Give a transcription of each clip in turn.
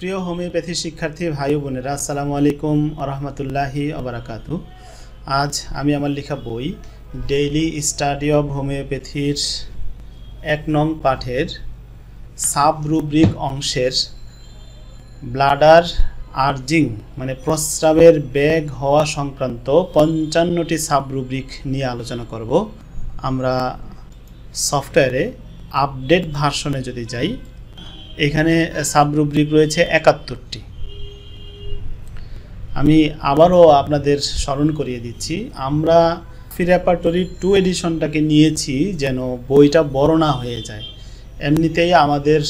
প্রিয় হোমিওপ্যাথি শিক্ষার্থী ভাই বোনেরা আসসালামু আলাইকুম আরহামতুল্লাহি আবরাকাতু আজ আমি আমার লেখা বই ডেইলি স্টাডি অব হোমিওপ্যাথির এক নং পাঠের সাব রুব্রিক অংশের ব্লাডার আর্জিং মানে প্রস্রাবের ব্যাগ হওয়া সংক্রান্ত পঞ্চান্নটি সাব রুব্রিক নিয়ে আলোচনা করব আমরা সফটওয়্যারে আপডেট ভার্সনে যদি যাই এখানে সাবরুব্রিক রয়েছে একাত্তরটি আমি আবারও আপনাদের স্মরণ করিয়ে দিচ্ছি আমরা ফিরাপাটরি টু এডিশনটাকে নিয়েছি যেন বইটা বড় না হয়ে যায় এমনিতেই আমাদের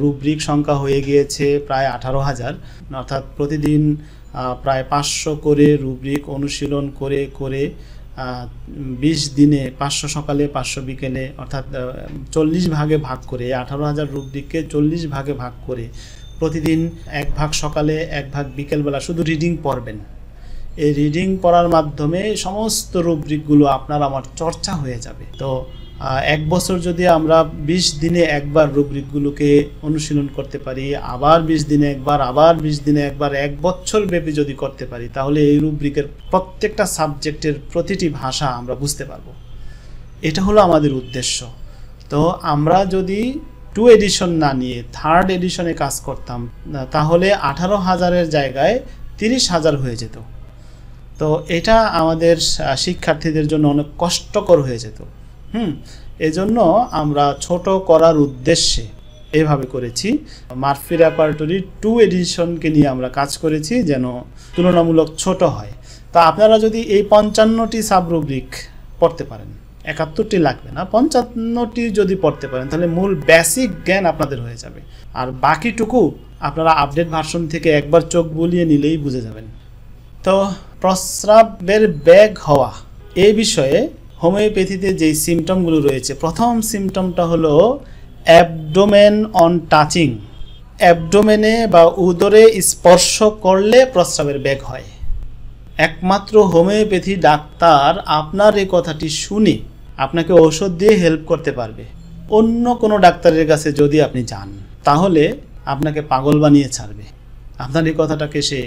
রুব্রিক সংখ্যা হয়ে গিয়েছে প্রায় আঠারো হাজার অর্থাৎ প্রতিদিন প্রায় পাঁচশো করে রুব্রিক অনুশীলন করে করে বিশ দিনে পাঁচশো সকালে পাঁচশো বিকেলে অর্থাৎ চল্লিশ ভাগে ভাগ করে এই আঠারো হাজার দিককে চল্লিশ ভাগে ভাগ করে প্রতিদিন এক ভাগ সকালে এক ভাগ বিকেলবেলা শুধু রিডিং পড়বেন এই রিডিং পড়ার মাধ্যমে সমস্ত রুব্রিকগুলো আপনার আমার চর্চা হয়ে যাবে তো এক বছর যদি আমরা ২০ দিনে একবার রুব্রিকগুলোকে অনুশীলন করতে পারি আবার ২০ দিনে একবার আবার ২০ দিনে একবার এক বছর ব্যাপী যদি করতে পারি তাহলে এই রুব্রিকের প্রত্যেকটা সাবজেক্টের প্রতিটি ভাষা আমরা বুঝতে পারব এটা হলো আমাদের উদ্দেশ্য তো আমরা যদি টু এডিশন না নিয়ে থার্ড এডিশনে কাজ করতাম তাহলে আঠারো হাজারের জায়গায় তিরিশ হাজার হয়ে যেত তো এটা আমাদের শিক্ষার্থীদের জন্য অনেক কষ্টকর হয়ে যেত হুম এজন্য আমরা ছোট করার উদ্দেশ্যে এভাবে করেছি মারফি রেপার্টরি টু এডিশনকে নিয়ে আমরা কাজ করেছি যেন তুলনামূলক ছোট হয় তা আপনারা যদি এই পঞ্চান্নটি সাবরুব্রিক পড়তে পারেন একাত্তরটি লাগবে না পঞ্চান্নটি যদি পড়তে পারেন তাহলে মূল বেসিক জ্ঞান আপনাদের হয়ে যাবে আর বাকিটুকু আপনারা আপডেট ভার্সন থেকে একবার চোখ বুলিয়ে নিলেই বুঝে যাবেন তো প্রস্রাবের ব্যাগ হওয়া এই বিষয়ে হোমিওপ্যাথিতে যেই সিমটমগুলো রয়েছে প্রথম সিমটমটা হলো অ্যাবডোমেন অন টাচিং অ্যাবডোমেনে বা উদরে স্পর্শ করলে প্রস্রাবের বেগ হয় একমাত্র হোমিওপ্যাথি ডাক্তার আপনার এই কথাটি শুনে আপনাকে ঔষধ দিয়ে হেল্প করতে পারবে অন্য কোনো ডাক্তারের কাছে যদি আপনি যান তাহলে আপনাকে পাগল বানিয়ে ছাড়বে আপনার এই কথাটাকে সে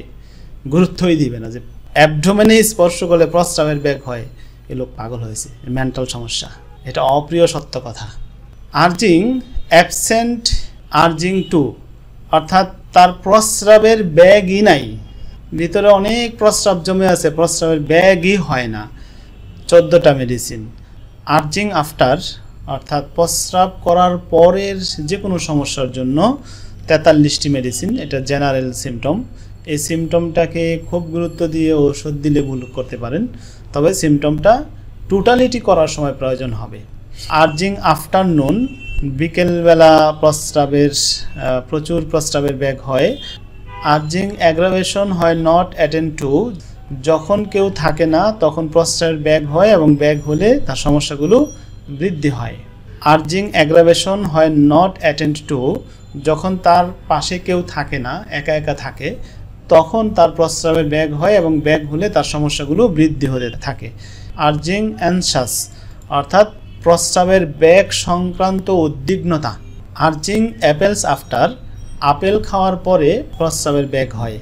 গুরুত্বই দিবে না যে অ্যাবডোমেনে স্পর্শ করলে প্রস্রাবের বেগ হয় এ লোক পাগল হয়েছে মেন্টাল সমস্যা এটা অপ্রিয় সত্য কথা আর্জিং অ্যাবসেন্ট আর্জিং টু অর্থাৎ তার প্রস্রাবের ব্যাগই নাই ভিতরে অনেক প্রস্রাব জমে আছে প্রস্রাবের ব্যাগই হয় না চোদ্দোটা মেডিসিন আর্জিং আফটার অর্থাৎ প্রস্রাব করার পরের যে কোনো সমস্যার জন্য তেতাল্লিশটি মেডিসিন এটা জেনারেল সিমটম এই সিমটমটাকে খুব গুরুত্ব দিয়ে ওষুধ দিলে ভুল করতে পারেন তবে সিমটমটা টোটালিটি করার সময় প্রয়োজন হবে আর্জিং আফটারনুন বিকেলবেলা প্রস্রাবের প্রচুর প্রস্রাবের ব্যাগ হয় আর্জিং অ্যাগ্রাভেশন হয় নট অ্যাটেন্ড টু যখন কেউ থাকে না তখন প্রস্রাবের ব্যাগ হয় এবং ব্যাগ হলে তার সমস্যাগুলো বৃদ্ধি হয় আর্জিং অ্যাগ্রাভেশন হয় নট অ্যাটেন্ড টু যখন তার পাশে কেউ থাকে না একা একা থাকে তখন তার প্রস্রাবের ব্যাগ হয় এবং ব্যাগ হলে তার সমস্যাগুলো বৃদ্ধি হতে থাকে আর্জিং অ্যানসাস অর্থাৎ প্রস্রাবের ব্যাগ সংক্রান্ত উদ্বিগ্নতা আর্জিং অ্যাপেলস আফটার আপেল খাওয়ার পরে প্রস্রাবের ব্যাগ হয়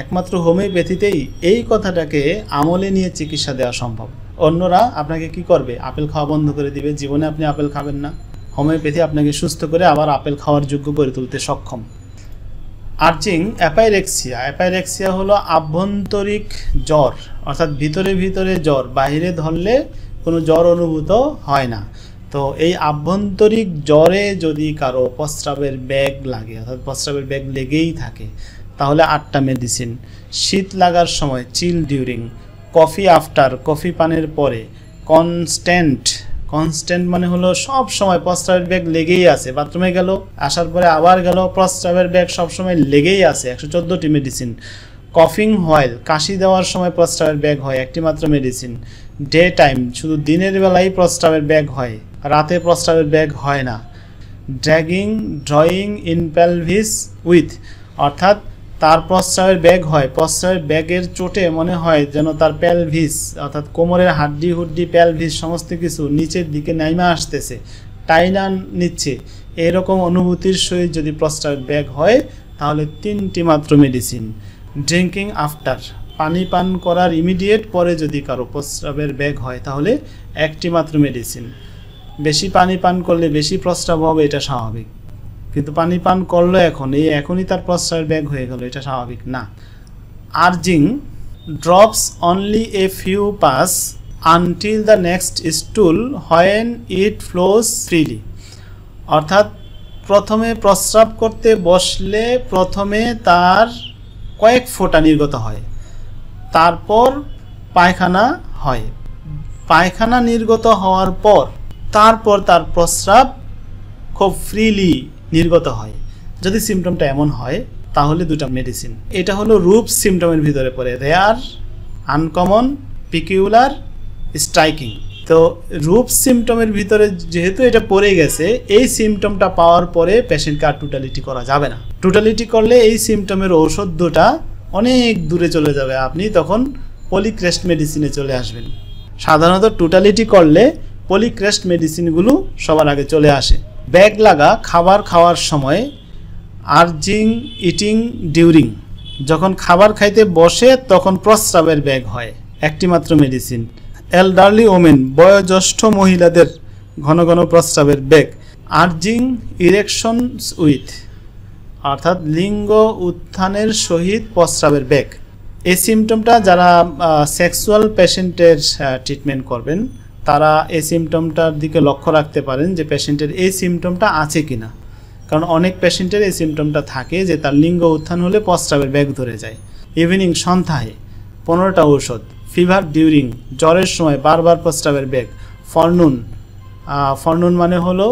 একমাত্র হোমিওপ্যাথিতেই এই কথাটাকে আমলে নিয়ে চিকিৎসা দেওয়া সম্ভব অন্যরা আপনাকে কি করবে আপেল খাওয়া বন্ধ করে দিবে জীবনে আপনি আপেল খাবেন না হোমিওপ্যাথি আপনাকে সুস্থ করে আবার আপেল খাওয়ার যোগ্য করে তুলতে সক্ষম আর্চিং অ্যাপাইরেক্সিয়া অ্যাপাইরেক্সিয়া হলো আভ্যন্তরিক জ্বর অর্থাৎ ভিতরে ভিতরে জ্বর বাহিরে ধরলে কোনো জ্বর অনুভূত হয় না তো এই আভ্যন্তরিক জ্বরে যদি কারো প্রস্রাবের ব্যাগ লাগে অর্থাৎ প্রস্রাবের ব্যাগ লেগেই থাকে তাহলে আটটা মেডিসিন শীত লাগার সময় chill during coffee after coffee পানের পরে কনস্ট্যান্ট কনস্ট্যান্ট মানে হলো সব সময় প্রস্রাবের ব্যাগ লেগেই আছে বাথরুমে গেল আসার পরে আবার গেল প্রস্রাবের ব্যাগ সবসময় লেগেই আছে একশো চোদ্দোটি মেডিসিন কফিং হয় কাশি দেওয়ার সময় প্রস্রাবের ব্যাগ হয় একটি মাত্র মেডিসিন ডে টাইম শুধু দিনের বেলায় প্রস্রাবের ব্যাগ হয় রাতে প্রস্রাবের ব্যাগ হয় না dragging drawing in pelvis with অর্থাৎ তার প্রশ্রয়ের ব্যাগ হয় প্রশ্রয়ের ব্যাগের চোটে মনে হয় যেন তার প্যালভিস অর্থাৎ কোমরের হাড্ডি হুড্ডি প্যালভিস সমস্ত কিছু নিচের দিকে নাইমা আসতেছে টাইনা নিচ্ছে এরকম অনুভূতির সহিত যদি প্রস্রাবের ব্যাগ হয় তাহলে তিনটি মাত্র মেডিসিন ড্রিঙ্কিং আফটার পানি পান করার ইমিডিয়েট পরে যদি কারো প্রস্রাবের ব্যাগ হয় তাহলে একটি মাত্র মেডিসিন বেশি পানি পান করলে বেশি প্রস্রাব হবে এটা স্বাভাবিক কিন্তু পানি পান করলো এখন এই এখনই তার প্রশ্রয়ের ব্যাগ হয়ে গেল এটা স্বাভাবিক না urging drops only a few pass until the next stool when it flows freely অর্থাৎ প্রথমে প্রস্রাব করতে বসলে প্রথমে তার কয়েক ফোঁটা নির্গত হয় তারপর পায়খানা হয় পায়খানা নির্গত হওয়ার পর তারপর তার প্রস্রাব খুব ফ্রিলি নির্গত হয় যদি সিমটমটা এমন হয় তাহলে দুটা মেডিসিন এটা হলো রূপ সিমটমের ভিতরে পড়ে রেয়ার আনকমন পিকিউলার স্ট্রাইকিং তো রূপ সিমটমের ভিতরে যেহেতু এটা পড়ে গেছে এই সিমটমটা পাওয়ার পরে পেশেন্টকে আর টোটালিটি করা যাবে না টোটালিটি করলে এই সিমটমের ঔষধ দুটা অনেক দূরে চলে যাবে আপনি তখন পলিক্রেস্ট মেডিসিনে চলে আসবেন সাধারণত টোটালিটি করলে পলিক্রেস্ট মেডিসিনগুলো সবার আগে চলে আসে ব্যাগ লাগা খাবার খাওয়ার সময় আর্জিং ইটিং ডিউরিং যখন খাবার খাইতে বসে তখন প্রস্রাবের ব্যাগ হয় একটিমাত্র মেডিসিন এলডার্লি ওমেন বয়োজ্যেষ্ঠ মহিলাদের ঘন ঘন প্রস্রাবের ব্যাগ আর্জিং ইরেকশনস উইথ অর্থাৎ লিঙ্গ উত্থানের সহিত প্রস্রাবের ব্যাগ এই সিমটমটা যারা সেক্সুয়াল পেশেন্টের ট্রিটমেন্ট করবেন তারা এই সিমটমটার দিকে লক্ষ্য রাখতে পারেন যে পেশেন্টের এই সিমটমটা আছে কি না কারণ অনেক পেশেন্টের এই সিমটমটা থাকে যে তার লিঙ্গ উত্থান হলে প্রস্রাবের ব্যাগ ধরে যায় ইভিনিং সন্ধ্যায় পনেরোটা ঔষধ ফিভার ডিউরিং জ্বরের সময় বারবার প্রস্রাবের ব্যাগ ফর্নুন ফর্নুন মানে হলো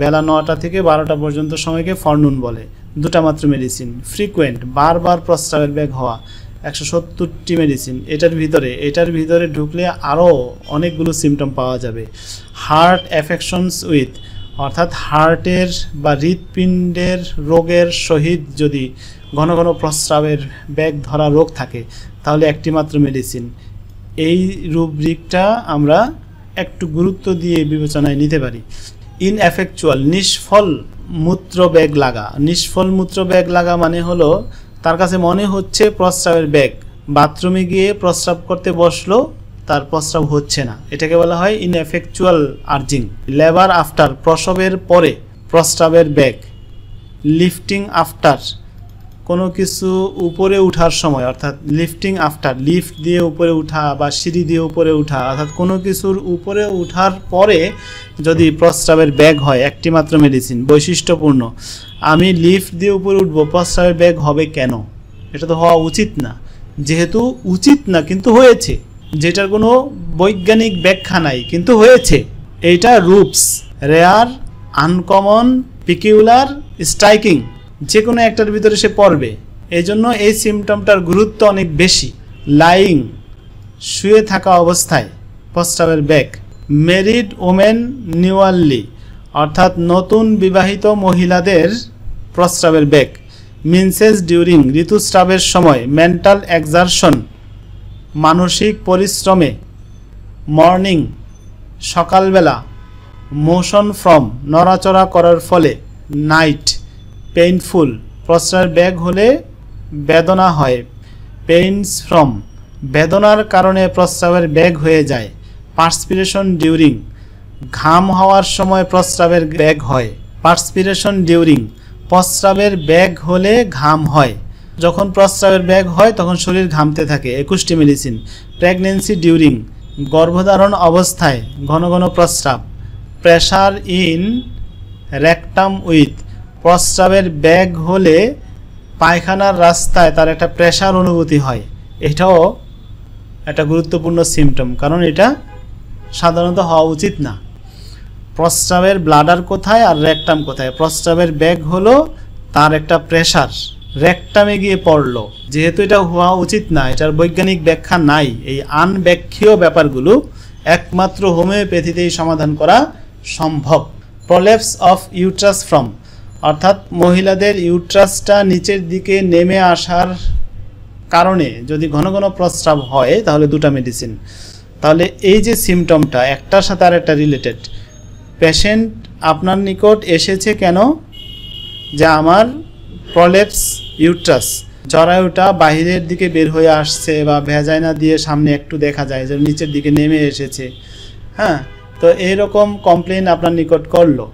বেলা নটা থেকে বারোটা পর্যন্ত সময়কে ফর্নুন বলে দুটা মাত্র মেডিসিন ফ্রিকুয়েন্ট বারবার প্রস্রাবের ব্যাগ হওয়া একশো সত্তরটি মেডিসিন এটার ভিতরে এটার ভিতরে ঢুকলে আরও অনেকগুলো সিমটম পাওয়া যাবে হার্ট অ্যাফেকশনস উইথ অর্থাৎ হার্টের বা হৃৎপিণ্ডের রোগের সহিত যদি ঘন ঘন প্রস্রাবের ব্যাগ ধরা রোগ থাকে তাহলে একটি মাত্র মেডিসিন এই রুব্রিকটা আমরা একটু গুরুত্ব দিয়ে বিবেচনায় নিতে পারি ইন এফেকচুয়াল নিষ্ফল মূত্র ব্যাগ লাগা নিষ্ফল মূত্র ব্যাগ লাগা মানে হলো তার কাছে মনে হচ্ছে প্রস্রাবের ব্যাগ বাথরুমে গিয়ে প্রস্রাব করতে বসলো তার প্রস্রাব হচ্ছে না এটাকে বলা হয় ইনএফেকচুয়াল আর্জিং লেবার আফটার প্রসবের পরে প্রস্রাবের ব্যাগ লিফটিং আফটার কোনো কিছু উপরে উঠার সময় অর্থাৎ লিফটিং আফটার লিফট দিয়ে উপরে উঠা বা সিঁড়ি দিয়ে উপরে উঠা অর্থাৎ কোনো কিছুর উপরে উঠার পরে যদি প্রস্রাবের ব্যাগ হয় একটি মাত্র মেডিসিন বৈশিষ্ট্যপূর্ণ আমি লিফট দিয়ে উপরে উঠব প্রস্রাবের ব্যাগ হবে কেন এটা তো হওয়া উচিত না যেহেতু উচিত না কিন্তু হয়েছে যেটার কোনো বৈজ্ঞানিক ব্যাখ্যা নাই কিন্তু হয়েছে এইটা রুপস রেয়ার আনকমন পিকিউলার স্ট্রাইকিং যে কোনো একটার ভিতরে সে পড়বে এই জন্য এই সিমটমটার গুরুত্ব অনেক বেশি লাইং শুয়ে থাকা অবস্থায় প্রস্রাবের ব্যাগ মেরিড ওমেন নিউয়ারলি অর্থাৎ নতুন বিবাহিত মহিলাদের প্রস্রাবের ব্যাগ মিনসেস ডিউরিং ঋতুস্রাবের সময় মেন্টাল এক্সারশন মানসিক পরিশ্রমে মর্নিং সকালবেলা মোশন ফ্রম নড়াচড়া করার ফলে নাইট পেইনফুল প্রশ্রয়ের ব্যাগ হলে বেদনা হয় পেইনস ফ্রম বেদনার কারণে প্রস্রাবের ব্যাগ হয়ে যায় পার্সপিরেশন ডিউরিং ঘাম হওয়ার সময় প্রস্রাবের ব্যাগ হয় পার্সপিরেশন ডিউরিং প্রস্রাবের ব্যাগ হলে ঘাম হয় যখন প্রস্রাবের ব্যাগ হয় তখন শরীর ঘামতে থাকে একুশটি মেডিসিন প্রেগনেন্সি ডিউরিং গর্ভধারণ অবস্থায় ঘন ঘন প্রস্রাব প্রেশার ইন র্যাকটাম উইথ প্রস্রাবের ব্যাগ হলে পায়খানার রাস্তায় তার একটা প্রেশার অনুভূতি হয় এটাও একটা গুরুত্বপূর্ণ সিমটম কারণ এটা সাধারণত হওয়া উচিত না প্রস্রাবের ব্লাডার কোথায় আর র্যাকটাম কোথায় প্রস্রাবের ব্যাগ হলো তার একটা প্রেশার র্যাকটামে গিয়ে পড়ল যেহেতু এটা হওয়া উচিত না এটার বৈজ্ঞানিক ব্যাখ্যা নাই এই আনব্যাখ্যীয় ব্যাপারগুলো একমাত্র হোমিওপ্যাথিতেই সমাধান করা সম্ভব প্রলেপস অফ ইউট্রাস ফ্রম অর্থাৎ মহিলাদের ইউট্রাসটা নিচের দিকে নেমে আসার কারণে যদি ঘন ঘন প্রস্রাব হয় তাহলে দুটা মেডিসিন তাহলে এই যে সিমটমটা একটার সাথে আর একটা রিলেটেড পেশেন্ট আপনার নিকট এসেছে কেন যে আমার প্রলেপস ইউট্রাস জরায়ুটা বাহিরের দিকে বের হয়ে আসছে বা ভেজাইনা দিয়ে সামনে একটু দেখা যায় যে নিচের দিকে নেমে এসেছে হ্যাঁ তো এইরকম কমপ্লেন আপনার নিকট করলো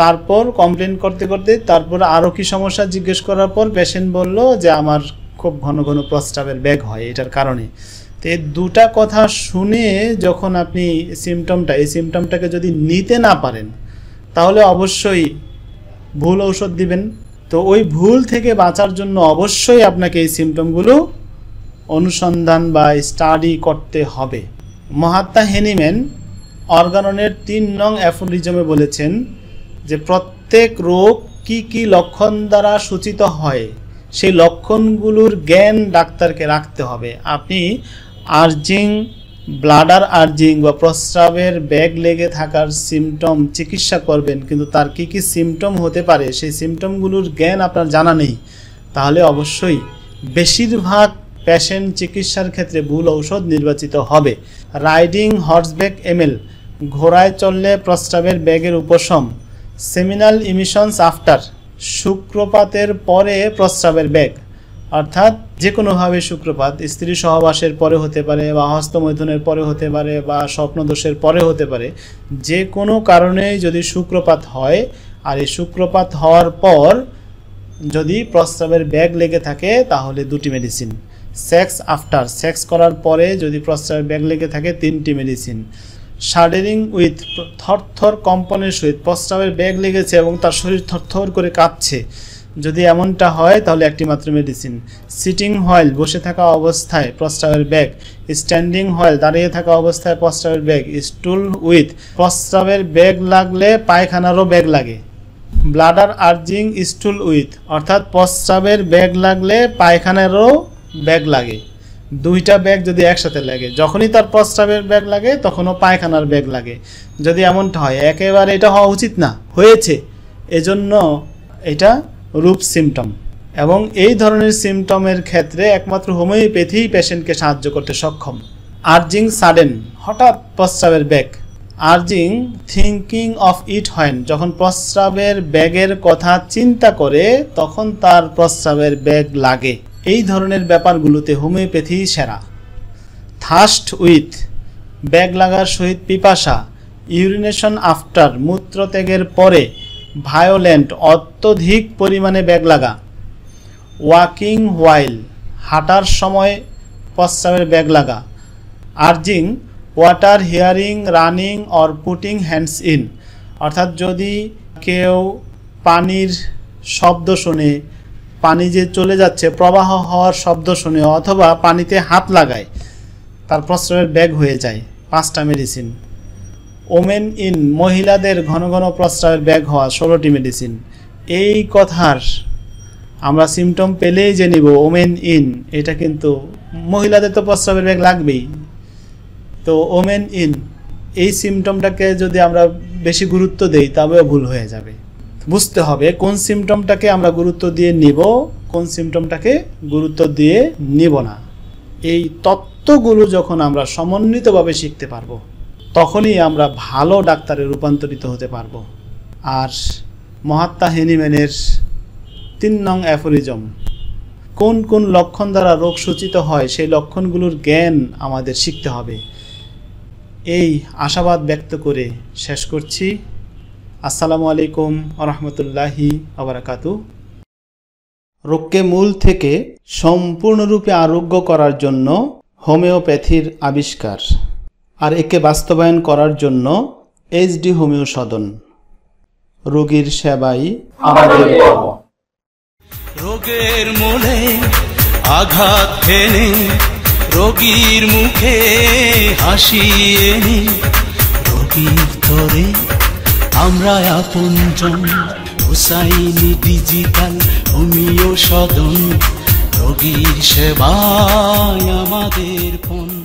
তারপর কমপ্লেন করতে করতে তারপর আরও কি সমস্যা জিজ্ঞেস করার পর পেশেন্ট বলল যে আমার খুব ঘন ঘন প্রস্রাবের ব্যাগ হয় এটার কারণে তো এই দুটা কথা শুনে যখন আপনি সিমটমটা এই সিমটমটাকে যদি নিতে না পারেন তাহলে অবশ্যই ভুল ঔষধ দিবেন তো ওই ভুল থেকে বাঁচার জন্য অবশ্যই আপনাকে এই সিমটমগুলো অনুসন্ধান বা স্টাডি করতে হবে মহাত্মা হেনিম্যান অর্গাননের তিন নং অ্যাফোরিজমে বলেছেন যে প্রত্যেক রোগ কি কি লক্ষণ দ্বারা সূচিত হয় সেই লক্ষণগুলোর জ্ঞান ডাক্তারকে রাখতে হবে আপনি আর্জিং ব্লাডার আর্জিং বা প্রস্রাবের ব্যাগ লেগে থাকার সিমটম চিকিৎসা করবেন কিন্তু তার কি কি সিমটম হতে পারে সেই সিমটমগুলোর জ্ঞান আপনার জানা নেই তাহলে অবশ্যই বেশিরভাগ পেশেন্ট চিকিৎসার ক্ষেত্রে ভুল ঔষধ নির্বাচিত হবে রাইডিং হর্সব্যাক এমএল ঘোড়ায় চললে প্রস্রাবের ব্যাগের উপশম সেমিনাল ইমিশনস আফটার শুক্রপাতের পরে প্রস্রাবের বেগ অর্থাৎ যে কোনোভাবে শুক্রপাত স্ত্রী সহবাসের পরে হতে পারে বা হস্তমৈথুনের পরে হতে পারে বা স্বপ্নদোষের পরে হতে পারে যে কোনো কারণে যদি শুক্রপাত হয় আর এই শুক্রপাত হওয়ার পর যদি প্রস্রাবের ব্যাগ লেগে থাকে তাহলে দুটি মেডিসিন সেক্স আফটার সেক্স করার পরে যদি প্রস্রাবের ব্যাগ লেগে থাকে তিনটি মেডিসিন শার্ডেরিং উইথ থরথর কম্পনের সহিত প্রস্রাবের ব্যাগ লেগেছে এবং তার শরীর থরথর করে কাঁপছে যদি এমনটা হয় তাহলে একটি মাত্র মেডিসিন সিটিং হয়েল বসে থাকা অবস্থায় প্রস্রাবের ব্যাগ স্ট্যান্ডিং হয়েল দাঁড়িয়ে থাকা অবস্থায় প্রস্রাবের ব্যাগ স্টুল উইথ প্রস্রাবের ব্যাগ লাগলে পায়খানারও ব্যাগ লাগে ব্লাডার আর্জিং স্টুল উইথ অর্থাৎ প্রস্রাবের ব্যাগ লাগলে পায়খানারও ব্যাগ লাগে দুইটা ব্যাগ যদি একসাথে লাগে যখনই তার প্রস্রাবের ব্যাগ লাগে তখনও পায়খানার ব্যাগ লাগে যদি এমনটা হয় একেবারে এটা হওয়া উচিত না হয়েছে এজন্য এটা রূপ সিমটম এবং এই ধরনের সিমটমের ক্ষেত্রে একমাত্র হোমিওপ্যাথি পেশেন্টকে সাহায্য করতে সক্ষম আর্জিং সাডেন হঠাৎ প্রস্রাবের ব্যাগ আর্জিং থিঙ্কিং অফ ইট হয় যখন প্রস্রাবের ব্যাগের কথা চিন্তা করে তখন তার প্রস্রাবের ব্যাগ লাগে এই ধরনের ব্যাপারগুলোতে হোমিওপ্যাথি সেরা থাস্ট উইথ ব্যাগ লাগার সহিত পিপাসা ইউরিনেশন আফটার মূত্রত্যাগের পরে ভায়োলেন্ট অত্যধিক পরিমাণে ব্যাগ লাগা ওয়াকিং হোয়াইল হাঁটার সময় প্রস্রাবের ব্যাগ লাগা urging water hearing running or putting hands in অর্থাৎ যদি কেউ পানির শব্দ শুনে পানি যে চলে যাচ্ছে প্রবাহ হওয়ার শব্দ শুনে অথবা পানিতে হাত লাগায় তার প্রস্রাবের ব্যাগ হয়ে যায় পাঁচটা মেডিসিন ওমেন ইন মহিলাদের ঘন ঘন প্রস্রাবের ব্যাগ হওয়া ষোলোটি মেডিসিন এই কথার আমরা সিমটম পেলেই যে নিব ওমেন ইন এটা কিন্তু মহিলাদের তো প্রস্রাবের ব্যাগ লাগবেই তো ওমেন ইন এই সিমটমটাকে যদি আমরা বেশি গুরুত্ব দেই তবেও ভুল হয়ে যাবে বুঝতে হবে কোন সিমটমটাকে আমরা গুরুত্ব দিয়ে নিব কোন সিমটমটাকে গুরুত্ব দিয়ে নিব না এই তত্ত্বগুলো যখন আমরা সমন্বিতভাবে শিখতে পারবো তখনই আমরা ভালো ডাক্তারে রূপান্তরিত হতে পারব আর মহাত্মা হেনিম্যানের তিন নং অ্যাফোরিজম কোন কোন লক্ষণ দ্বারা রোগ সূচিত হয় সেই লক্ষণগুলোর জ্ঞান আমাদের শিখতে হবে এই আশাবাদ ব্যক্ত করে শেষ করছি আসসালামু আলাইকুম আরহামতুল্লাহি আবরাকাতু রোগকে মূল থেকে সম্পূর্ণরূপে আরোগ্য করার জন্য হোমিওপ্যাথির আবিষ্কার আর একে বাস্তবায়ন করার জন্য এইচডি হোমিও সদন রোগীর সেবাই আমাদের রোগের মনে আঘাত এনে রোগীর মুখে হাসি এনে রোগীর তরে আমরা জন হুসাইনি ডিজিটাল হোমিও সদন রোগীর সেবায় আমাদের পণ